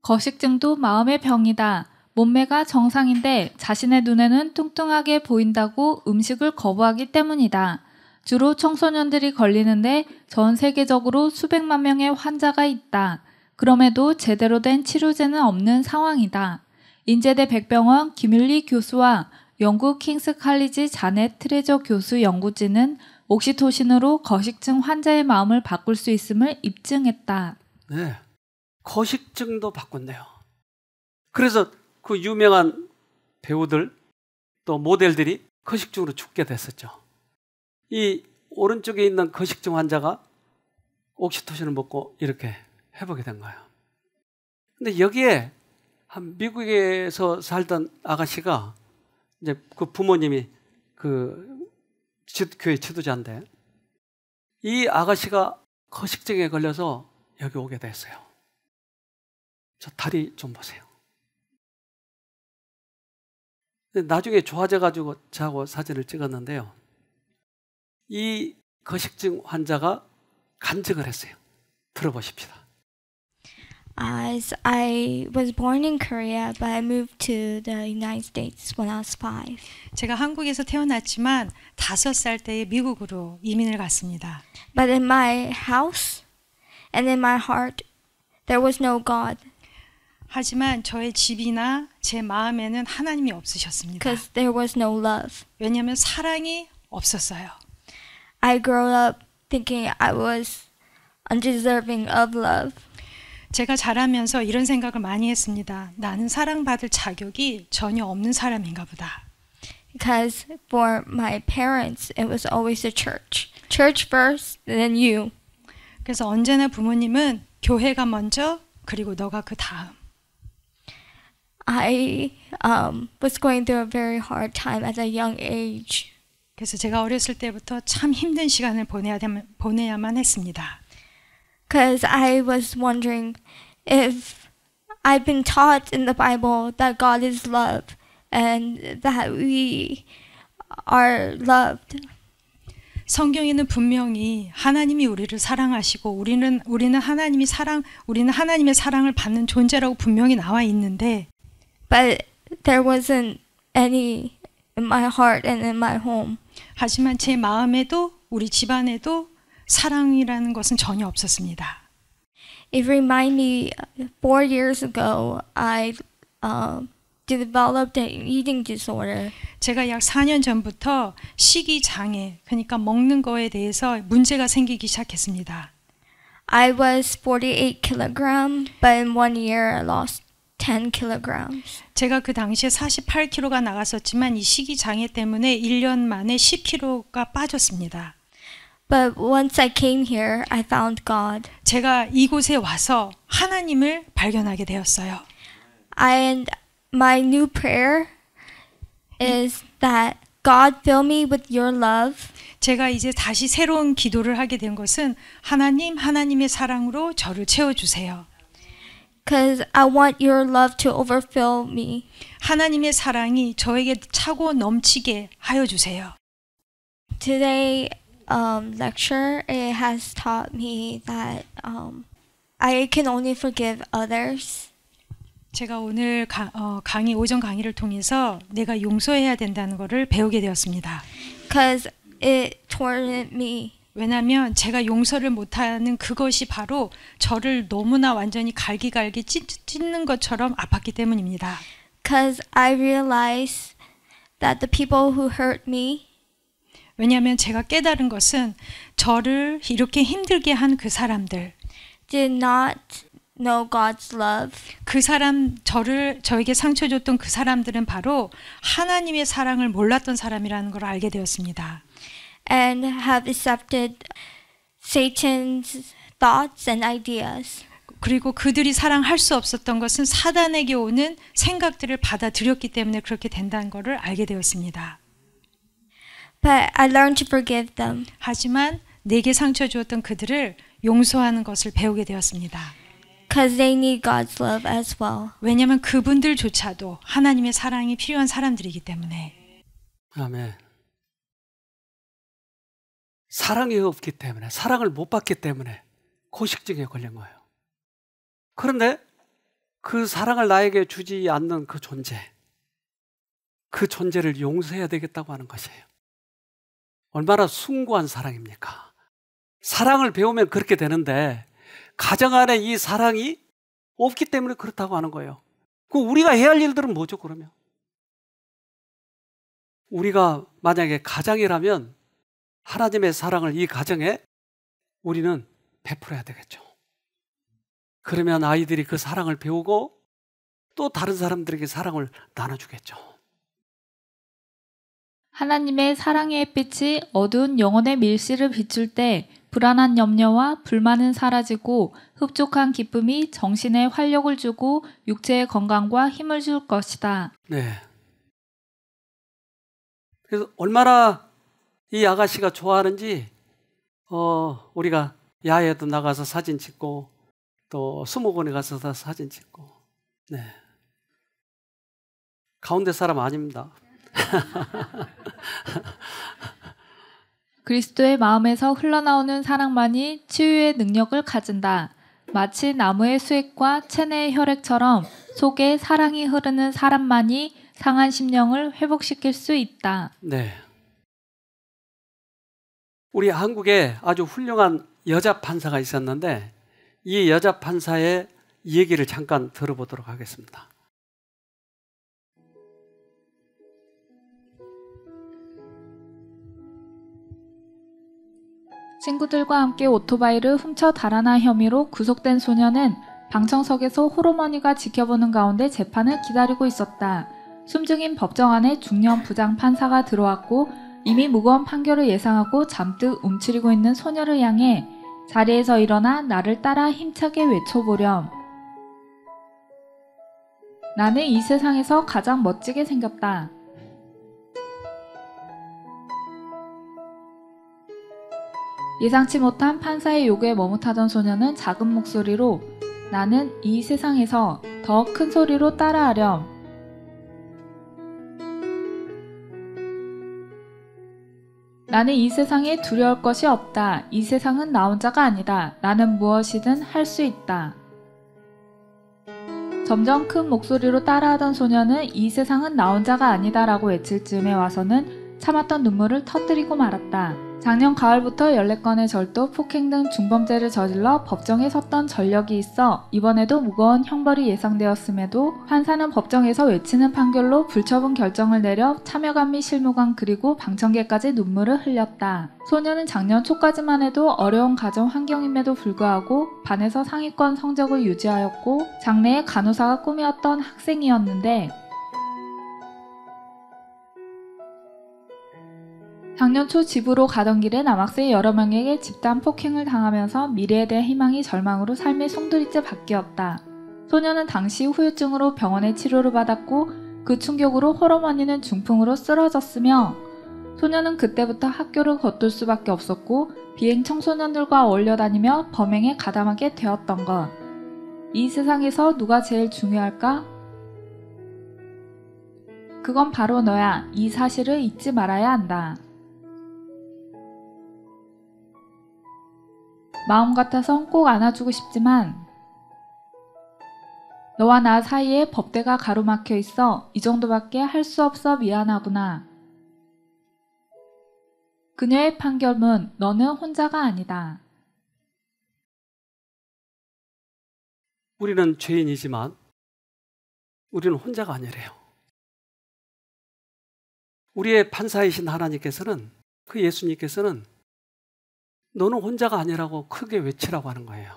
거식증도 마음의 병이다. 몸매가 정상인데 자신의 눈에는 뚱뚱하게 보인다고 음식을 거부하기 때문이다. 주로 청소년들이 걸리는데 전 세계적으로 수백만 명의 환자가 있다. 그럼에도 제대로 된 치료제는 없는 상황이다. 인제대 백병원 김윤리 교수와 영국 킹스 칼리지 자넷 트레저 교수 연구진은 옥시토신으로 거식증 환자의 마음을 바꿀 수 있음을 입증했다. 네. 거식증도 바꾼대요. 그래서 그 유명한 배우들 또 모델들이 거식증으로 죽게 됐었죠. 이 오른쪽에 있는 거식증 환자가 옥시토신을 먹고 이렇게 해보게 된 거예요. 근데 여기에 한 미국에서 살던 아가씨가 이제 그 부모님이 그 교회 지도자인데 이 아가씨가 거식증에 걸려서 여기 오게 됐어요. 저 다리 좀 보세요. 나중에 좋아져가지고 저하고 사진을 찍었는데요. 이 거식증 환자가 간증을 했어요. 들어보십시다. As uh, I was born in Korea, but I moved to the United States when I was five. 제가 한국에서 태어났지만 다섯 살 때에 미국으로 이민을 갔습니다. But in my house and in my heart, there was no God. 하지만 저의 집이나 제 마음에는 하나님이 없으셨습니다. Because there was no love. 왜냐하면 사랑이 없었어요. I grew up thinking I was undeserving of love. 제가 자라면서 이런 생각을 많이 했습니다. 나는 사랑받을 자격이 전혀 없는 사람인가 보다. Because for my parents, it was always the church. Church first, then you. 그래서 언제나 부모님은 교회가 먼저, 그리고 너가 그 다음. I um, was going through a very hard time at a young age. 그래서 제가 어렸을 때부터 참 힘든 시간을 보내야, 보내야만 했습니다. because I was wondering if I've been taught in the Bible that God is love and that we are loved. 성경에는 분명히 하나님이 우리를 사랑하시고 우리는 우리는 하나님이 사랑 우리는 하나님의 사랑을 받는 존재라고 분명히 나와 있는데 but there wasn't any in my heart and in my home. 하지만 제 마음에도 우리 집안에도 사랑이라는 것은 전혀 없었습니다. It remind me four years ago I uh, developed an eating disorder. 제가 약 4년 전부터 식이 장애, 그러니까 먹는 거에 대해서 문제가 생기기 시작했습니다. I was 48 kilogram, but in one year I lost 10 kilograms. 제가 그 당시에 48kg가 나갔었지만 이 식이 장애 때문에 1년 만에 10kg가 빠졌습니다. But once I came here, I found God. 제가 이곳에 와서 하나님을 발견하게 되었어요. And my new prayer is that God fill me with your love. 제가 이제 다시 새로운 기도를 하게 된 것은 하나님 하나님의 사랑으로 저를 채워 주세요. Cause I want your love to overfill me. 하나님의 사랑이 저에게 차고 넘치게 하여 주세요. Today um, lecture, it has taught me that um, I can only forgive others. 제가 오늘 강, 어, 강의 오전 강의를 통해서 내가 용서해야 된다는 것을 배우게 되었습니다. Cause it taught me. 왜냐하면 제가 용서를 못하는 그것이 바로 저를 너무나 완전히 갈기갈기 찢, 찢는 것처럼 아팠기 때문입니다. Cause I realized that the people who hurt me 왜냐하면 제가 깨달은 것은 저를 이렇게 힘들게 한 그 사람들. Did not know God's love. 그 사람 저를 저에게 상처 줬던 그 사람들은 바로 하나님의 사랑을 몰랐던 사람이라는 걸 알게 되었습니다. And have accepted Satan's thoughts and ideas. 그리고 그들이 사랑할 수 없었던 것은 사단에게 오는 생각들을 받아들였기 때문에 그렇게 된다는 것을 알게 되었습니다. But I learned to forgive them. 하지만 내게 상처 주었던 그들을 용서하는 것을 배우게 되었습니다. Because they need God's love as well. 왜냐하면 그분들조차도 하나님의 사랑이 필요한 사람들이기 때문에. 아멘. 사랑이 없기 때문에 사랑을 못 받기 때문에 고식증에 걸린 거예요. 그런데 그 사랑을 나에게 주지 않는 그 존재, 그 존재를 용서해야 되겠다고 하는 것이에요. 얼마나 숭고한 사랑입니까? 사랑을 배우면 그렇게 되는데 가정 안에 이 사랑이 없기 때문에 그렇다고 하는 거예요. 그 우리가 해야 할 일들은 뭐죠, 그러면? 우리가 만약에 가정이라면 하나님의 사랑을 이 가정에 우리는 베풀어야 되겠죠. 그러면 아이들이 그 사랑을 배우고 또 다른 사람들에게 사랑을 나눠주겠죠. 하나님의 사랑의 햇빛이 어두운 영혼의 밀실을 비출 때 불안한 염려와 불만은 사라지고 흡족한 기쁨이 정신에 활력을 주고 육체의 건강과 힘을 줄 것이다. 네. 그래서 얼마나 이 아가씨가 좋아하는지 어, 우리가 야외도 나가서 사진 찍고 또 수목원에 가서 사진 찍고 네. 가운데 사람 아닙니다. 그리스도의 마음에서 흘러나오는 사랑만이 치유의 능력을 가진다. 마치 나무의 수액과 체내의 혈액처럼 속에 사랑이 흐르는 사람만이 상한 심령을 회복시킬 수 있다. 네. 우리 한국에 아주 훌륭한 여자 판사가 있었는데 이 여자 판사의 얘기를 잠깐 들어보도록 하겠습니다. 친구들과 함께 오토바이를 훔쳐 달아난 혐의로 구속된 소녀는 방청석에서 호르머니가 지켜보는 가운데 재판을 기다리고 있었다. 숨죽인 법정안에 중년 부장 판사가 들어왔고 이미 무거운 판결을 예상하고 잠뜩 움츠리고 있는 소녀를 향해 자리에서 일어나 나를 따라 힘차게 외쳐보렴. 나는 이 세상에서 가장 멋지게 생겼다. 예상치 못한 판사의 요구에 머뭇하던 소녀는 작은 목소리로 나는 이 세상에서 더 큰 소리로 따라하렴 나는 이 세상에 두려울 것이 없다. 이 세상은 나 혼자가 아니다. 나는 무엇이든 할 수 있다. 점점 큰 목소리로 따라하던 소녀는 이 세상은 나 혼자가 아니다라고 외칠 즈음에 와서는 참았던 눈물을 터뜨리고 말았다. 작년 가을부터 14건의 절도, 폭행 등 중범죄를 저질러 법정에 섰던 전력이 있어 이번에도 무거운 형벌이 예상되었음에도 판사는 법정에서 외치는 판결로 불처분 결정을 내려 참여감 및 실무관 그리고 방청객까지 눈물을 흘렸다. 소녀는 작년 초까지만 해도 어려운 가정 환경임에도 불구하고 반에서 상위권 성적을 유지하였고 장래의 간호사가 꿈이었던 학생이었는데 작년 초 집으로 가던 길에 남학생 여러 명에게 집단 폭행을 당하면서 미래에 대한 희망이 절망으로 삶의 송두리째 바뀌었다. 소녀는 당시 후유증으로 병원에 치료를 받았고 그 충격으로 호르몬이는 중풍으로 쓰러졌으며 소녀는 그때부터 학교를 겉돌 수밖에 없었고 비행 청소년들과 어울려 다니며 범행에 가담하게 되었던 것. 이 세상에서 누가 제일 중요할까? 그건 바로 너야. 이 사실을 잊지 말아야 한다. 마음 같아선 꼭 안아주고 싶지만 너와 나 사이에 법대가 가로막혀 있어 이 정도밖에 할 수 없어 미안하구나. 그녀의 판결문 너는 혼자가 아니다. 우리는 죄인이지만 우리는 혼자가 아니래요. 우리의 판사이신 하나님께서는 그 예수님께서는 너는 혼자가 아니라고 크게 외치라고 하는 거예요.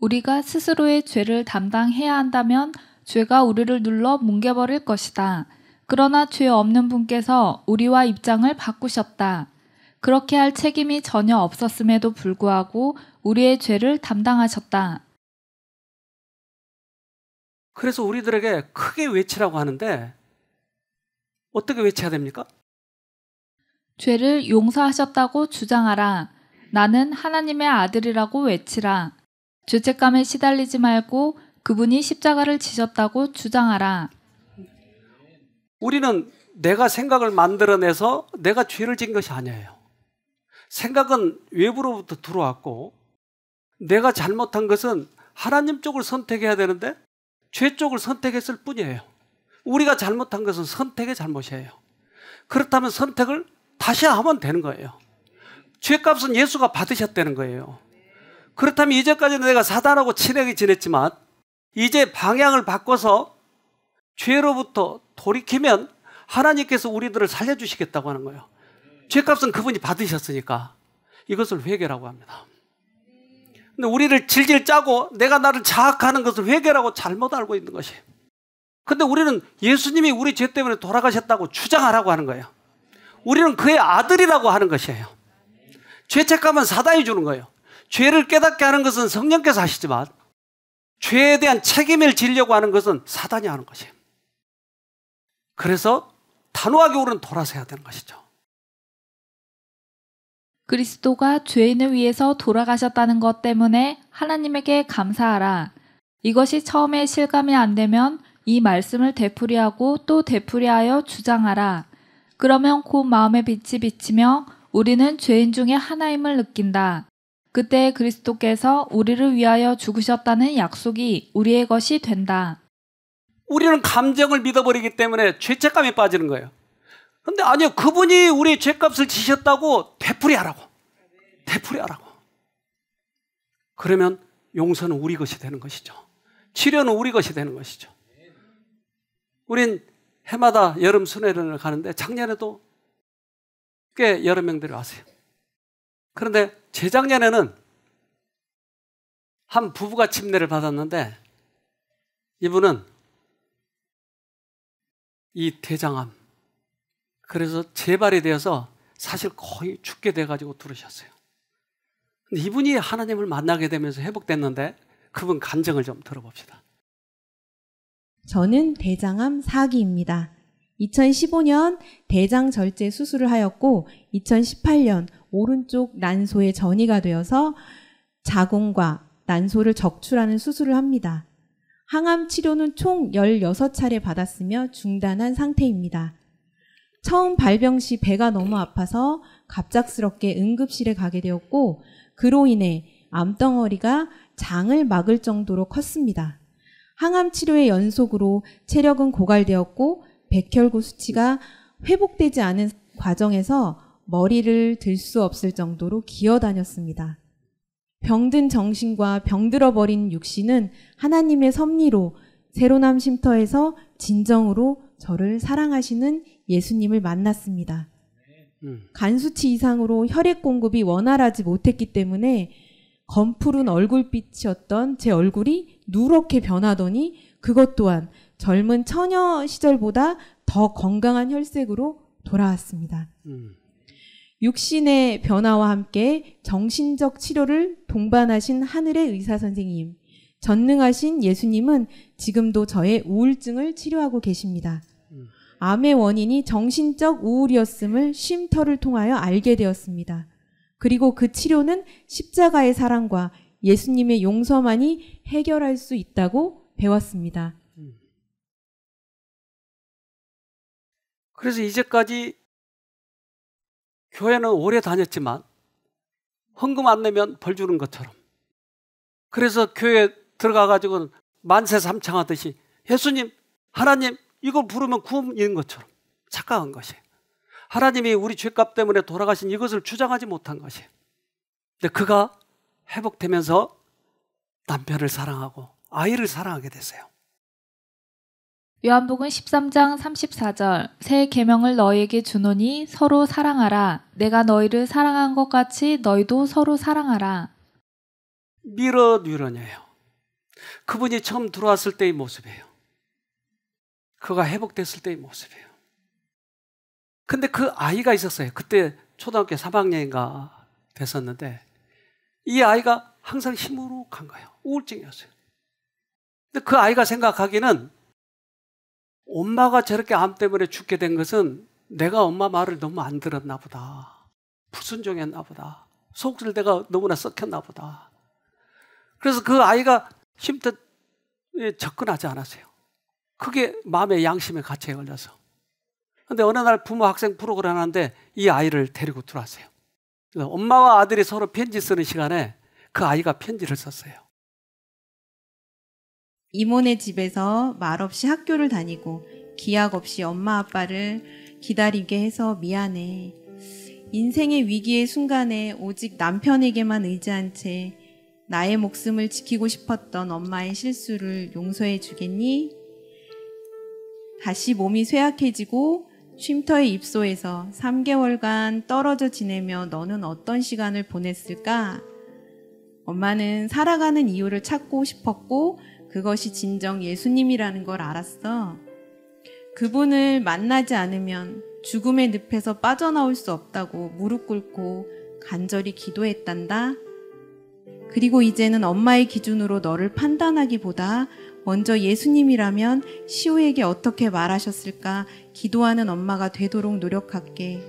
우리가 스스로의 죄를 담당해야 한다면 죄가 우리를 눌러 뭉개버릴 것이다. 그러나 죄 없는 분께서 우리와 입장을 바꾸셨다. 그렇게 할 책임이 전혀 없었음에도 불구하고 우리의 죄를 담당하셨다. 그래서 우리들에게 크게 외치라고 하는데 어떻게 외쳐야 됩니까? 죄를 용서하셨다고 주장하라. 나는 하나님의 아들이라고 외치라. 죄책감에 시달리지 말고 그분이 십자가를 지셨다고 주장하라. 우리는 내가 생각을 만들어내서 내가 죄를 진 것이 아니에요. 생각은 외부로부터 들어왔고 내가 잘못한 것은 하나님 쪽을 선택해야 되는데 죄 쪽을 선택했을 뿐이에요. 우리가 잘못한 것은 선택의 잘못이에요. 그렇다면 선택을 다시 하면 되는 거예요. 죄값은 예수가 받으셨다는 거예요. 그렇다면 이제까지는 내가 사단하고 친하게 지냈지만 이제 방향을 바꿔서 죄로부터 돌이키면 하나님께서 우리들을 살려주시겠다고 하는 거예요. 죄값은 그분이 받으셨으니까 이것을 회개라고 합니다. 근데 우리를 질질 짜고 내가 나를 자악하는 것을 회개라고 잘못 알고 있는 것이. 에요 근데 우리는 예수님이 우리 죄 때문에 돌아가셨다고 주장하라고 하는 거예요. 우리는 그의 아들이라고 하는 것이에요. 죄책감은 사단이 주는 거예요. 죄를 깨닫게 하는 것은 성령께서 하시지만 죄에 대한 책임을 지려고 하는 것은 사단이 하는 것이에요. 그래서 단호하게 우리는 돌아서야 되는 것이죠. 그리스도가 죄인을 위해서 돌아가셨다는 것 때문에 하나님에게 감사하라. 이것이 처음에 실감이 안 되면 이 말씀을 되풀이하고 또 되풀이하여 주장하라. 그러면 곧 마음의 빛이 비치며 우리는 죄인 중에 하나임을 느낀다. 그때 그리스도께서 우리를 위하여 죽으셨다는 약속이 우리의 것이 된다. 우리는 감정을 믿어버리기 때문에 죄책감에 빠지는 거예요. 근데 아니요. 그분이 우리 죄값을 지셨다고 되풀이 하라고. 되풀이 하라고. 그러면 용서는 우리 것이 되는 것이죠. 치료는 우리 것이 되는 것이죠. 우린 해마다 여름 순회를 가는데 작년에도 꽤 여러 명들이 왔어요. 그런데 재작년에는 한 부부가 침례를 받았는데 이분은 이 대장암 그래서 재발이 되어서 사실 거의 죽게 돼가지고 들으셨어요. 이분이 하나님을 만나게 되면서 회복됐는데 그분 간증을 좀 들어봅시다. 저는 대장암 4기입니다. 2015년 대장 절제 수술을 하였고 2018년 오른쪽 난소에 전이가 되어서 자궁과 난소를 적출하는 수술을 합니다. 항암 치료는 총 16차례 받았으며 중단한 상태입니다. 처음 발병 시 배가 너무 아파서 갑작스럽게 응급실에 가게 되었고 그로 인해 암덩어리가 장을 막을 정도로 컸습니다. 항암 치료의 연속으로 체력은 고갈되었고 백혈구 수치가 회복되지 않은 과정에서 머리를 들 수 없을 정도로 기어다녔습니다. 병든 정신과 병들어 버린 육신은 하나님의 섭리로 세로남 쉼터에서 진정으로 저를 사랑하시는 예수님을 만났습니다. 음. 간수치 이상으로 혈액 공급이 원활하지 못했기 때문에 검푸른 얼굴빛이었던 제 얼굴이 누렇게 변하더니 그것 또한 젊은 처녀 시절보다 더 건강한 혈색으로 돌아왔습니다. 음. 육신의 변화와 함께 정신적 치료를 동반하신 하늘의 의사 선생님, 전능하신 예수님은 지금도 저의 우울증을 치료하고 계십니다. 음. 암의 원인이 정신적 우울이었음을 쉼터를 통하여 알게 되었습니다. 그리고 그 치료는 십자가의 사랑과 예수님의 용서만이 해결할 수 있다고 배웠습니다. 그래서 이제까지 교회는 오래 다녔지만 헌금 안 내면 벌 주는 것처럼 그래서 교회 들어가 가지고는 만세 삼창하듯이 예수님 하나님 이걸 부르면 구원 인 것처럼 착각한 것이에요. 하나님이 우리 죄값 때문에 돌아가신 이것을 주장하지 못한 것이. 근데 그가 회복되면서 남편을 사랑하고 아이를 사랑하게 되세요. 요한복음 13장 34절 새 계명을 너희에게 주노니 서로 사랑하라 내가 너희를 사랑한 것 같이 너희도 서로 사랑하라. 밀어뉘런이에요. 그분이 처음 들어왔을 때의 모습이에요. 그가 회복됐을 때의 모습이에요. 근데 그 아이가 있었어요. 그때 초등학교 3학년인가 됐었는데 이 아이가 항상 힘으로 간 거예요. 우울증이었어요. 근데 그 아이가 생각하기는 엄마가 저렇게 암 때문에 죽게 된 것은 내가 엄마 말을 너무 안 들었나 보다. 불순종했나 보다. 속을 내가 너무나 썩혔나 보다. 그래서 그 아이가 힘든 예, 접근하지 않았어요. 그게 마음의 양심의 가치에 걸려서. 근데 어느 날 부모 학생 프로그램 하는데 이 아이를 데리고 들어왔어요. 엄마와 아들이 서로 편지 쓰는 시간에 그 아이가 편지를 썼어요. 이모네 집에서 말없이 학교를 다니고 기약 없이 엄마 아빠를 기다리게 해서 미안해. 인생의 위기의 순간에 오직 남편에게만 의지한 채 나의 목숨을 지키고 싶었던 엄마의 실수를 용서해 주겠니? 다시 몸이 쇠약해지고 쉼터에 입소해서 3개월간 떨어져 지내며 너는 어떤 시간을 보냈을까? 엄마는 살아가는 이유를 찾고 싶었고 그것이 진정 예수님이라는 걸 알았어. 그분을 만나지 않으면 죽음의 늪에서 빠져나올 수 없다고 무릎 꿇고 간절히 기도했단다. 그리고 이제는 엄마의 기준으로 너를 판단하기보다 먼저 예수님이라면 시우에게 어떻게 말하셨을까 기도하는 엄마가 되도록 노력할게.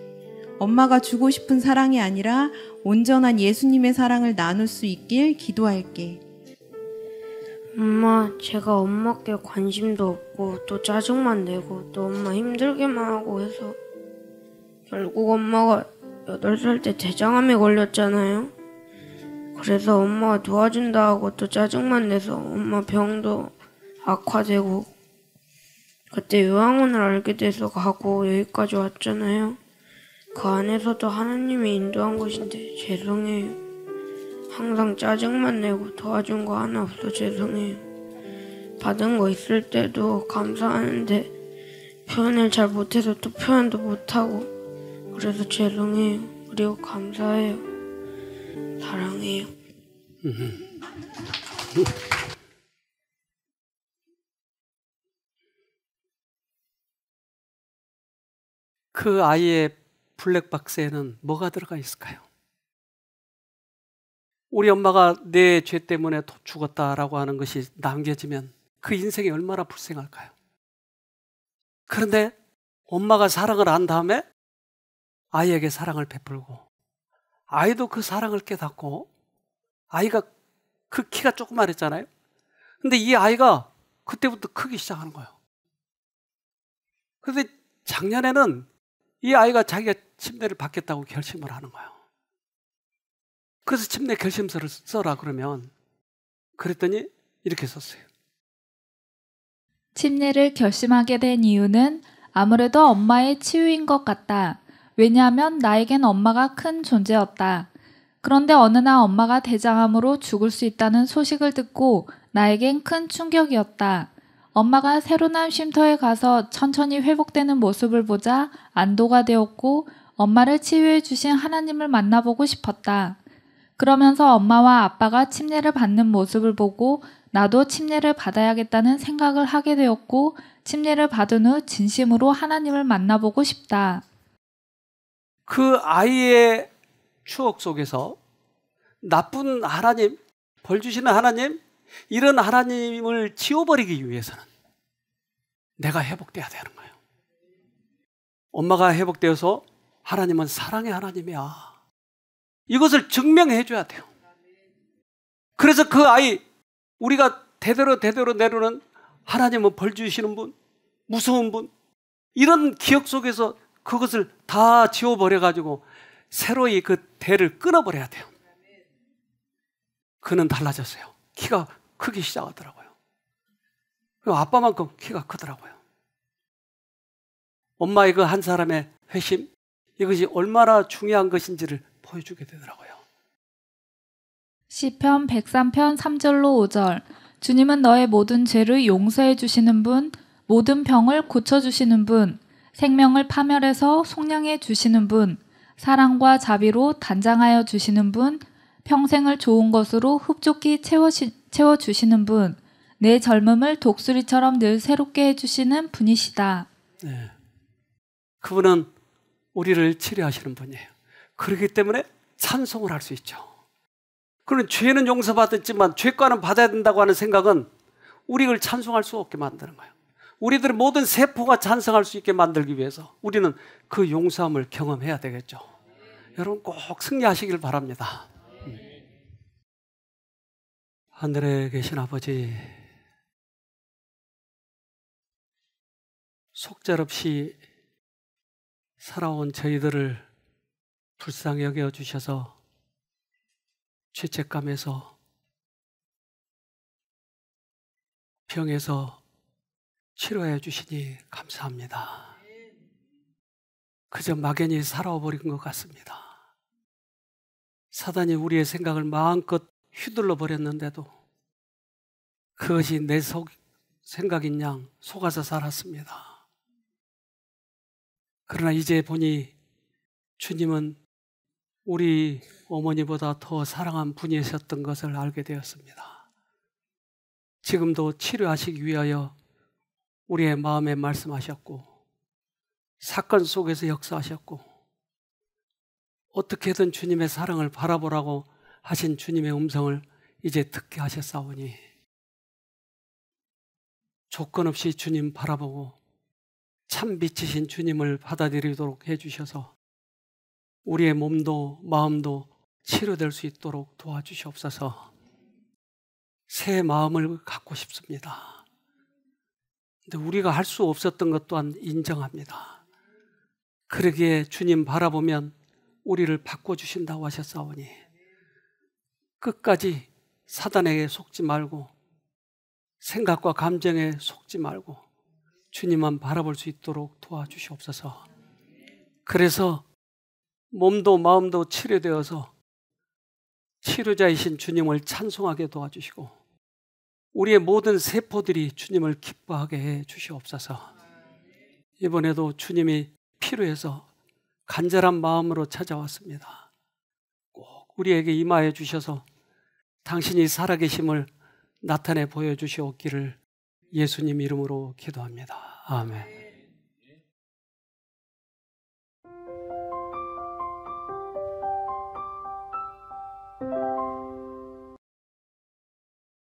엄마가 주고 싶은 사랑이 아니라 온전한 예수님의 사랑을 나눌 수 있길 기도할게. 엄마, 제가 엄마께 관심도 없고 또 짜증만 내고 또 엄마 힘들게만 하고 해서 결국 엄마가 8살 때 대장암에 걸렸잖아요. 그래서 엄마가 도와준다 하고 또 짜증만 내서 엄마 병도 악화되고 그때 요황원을 알게 돼서 가고 여기까지 왔잖아요. 그 안에서도 하나님이 인도한 곳인데 죄송해요. 항상 짜증만 내고 도와준 거 하나 없어 죄송해요. 받은 거 있을 때도 감사하는데 표현을 잘 못해서 또 표현도 못하고 그래서 죄송해요. 그리고 감사해요. 사랑해요. 그 아이의 블랙박스에는 뭐가 들어가 있을까요? 우리 엄마가 내 죄 때문에 죽었다라고 하는 것이 남겨지면 그 인생이 얼마나 불쌍할까요? 그런데 엄마가 사랑을 안 다음에 아이에게 사랑을 베풀고 아이도 그 사랑을 깨닫고 아이가 그 키가 조그만했잖아요. 근데 이 아이가 그때부터 크기 시작하는 거예요. 그런데 작년에는 이 아이가 자기가 침례를 받겠다고 결심을 하는 거예요. 그래서 침례 결심서를 써라 그러면 그랬더니 이렇게 썼어요. 침례를 결심하게 된 이유는 아무래도 엄마의 치유인 것 같다. 왜냐하면 나에겐 엄마가 큰 존재였다. 그런데 어느 날 엄마가 대장암으로 죽을 수 있다는 소식을 듣고 나에겐 큰 충격이었다. 엄마가 새로 난 쉼터에 가서 천천히 회복되는 모습을 보자 안도가 되었고 엄마를 치유해 주신 하나님을 만나보고 싶었다. 그러면서 엄마와 아빠가 침례를 받는 모습을 보고 나도 침례를 받아야겠다는 생각을 하게 되었고 침례를 받은 후 진심으로 하나님을 만나보고 싶다. 그 아이의 추억 속에서 나쁜 하나님, 벌 주시는 하나님, 이런 하나님을 지워버리기 위해서는 내가 회복돼야 되는 거예요. 엄마가 회복되어서 하나님은 사랑의 하나님이야. 이것을 증명해 줘야 돼요. 그래서 그 아이 우리가 대대로 대대로 내려는 하나님은 벌 주시는 분, 무서운 분 이런 기억 속에서 그것을 다 지워버려 가지고 새로이 그 대를 끊어버려야 돼요. 그는 달라졌어요. 키가 크기 시작하더라고요. 아빠만큼 키가 크더라고요. 엄마의 그 한 사람의 회심, 이것이 얼마나 중요한 것인지를 보여주게 되더라고요. 시편 103편 3절로 5절 주님은 너의 모든 죄를 용서해 주시는 분, 모든 병을 고쳐 주시는 분, 생명을 파멸해서 속량해 주시는 분, 사랑과 자비로 단장하여 주시는 분, 평생을 좋은 것으로 흡족히 채워시, 채워주시는 분, 내 젊음을 독수리처럼 늘 새롭게 해주시는 분이시다. 네. 그분은 우리를 치료하시는 분이에요. 그렇기 때문에 찬송을 할 수 있죠. 그런 죄는 용서받았지만 죄과는 받아야 된다고 하는 생각은 우리를 찬송할 수 없게 만드는 거예요. 우리들의 모든 세포가 찬성할 수 있게 만들기 위해서 우리는 그 용서함을 경험해야 되겠죠. 여러분 꼭 승리하시길 바랍니다. 하늘에 계신 아버지, 속절없이 살아온 저희들을 불쌍히 여겨 주셔서 죄책감에서 병에서 치료해 주시니 감사합니다. 그저 막연히 살아버린 것 같습니다. 사단이 우리의 생각을 마음껏 휘둘러 버렸는데도 그것이 내 속, 생각인 양 속아서 살았습니다. 그러나 이제 보니 주님은 우리 어머니보다 더 사랑한 분이셨던 것을 알게 되었습니다. 지금도 치료하시기 위하여 우리의 마음에 말씀하셨고, 사건 속에서 역사하셨고, 어떻게든 주님의 사랑을 바라보라고 하신 주님의 음성을 이제 듣게 하셨사오니 조건 없이 주님 바라보고 참 빛이신 주님을 받아들이도록 해주셔서 우리의 몸도 마음도 치료될 수 있도록 도와주시옵소서 새 마음을 갖고 싶습니다. 근데 우리가 할 수 없었던 것 또한 인정합니다. 그러기에 주님 바라보면 우리를 바꿔주신다고 하셨사오니 끝까지 사단에게 속지 말고 생각과 감정에 속지 말고 주님만 바라볼 수 있도록 도와주시옵소서. 그래서 몸도 마음도 치료되어서 치료자이신 주님을 찬송하게 도와주시고 우리의 모든 세포들이 주님을 기뻐하게 해 주시옵소서. 이번에도 주님이 필요해서 간절한 마음으로 찾아왔습니다. 우리에게 임하여 주셔서 당신이 살아계심을 나타내 보여주시옵기를 예수님 이름으로 기도합니다. 아멘.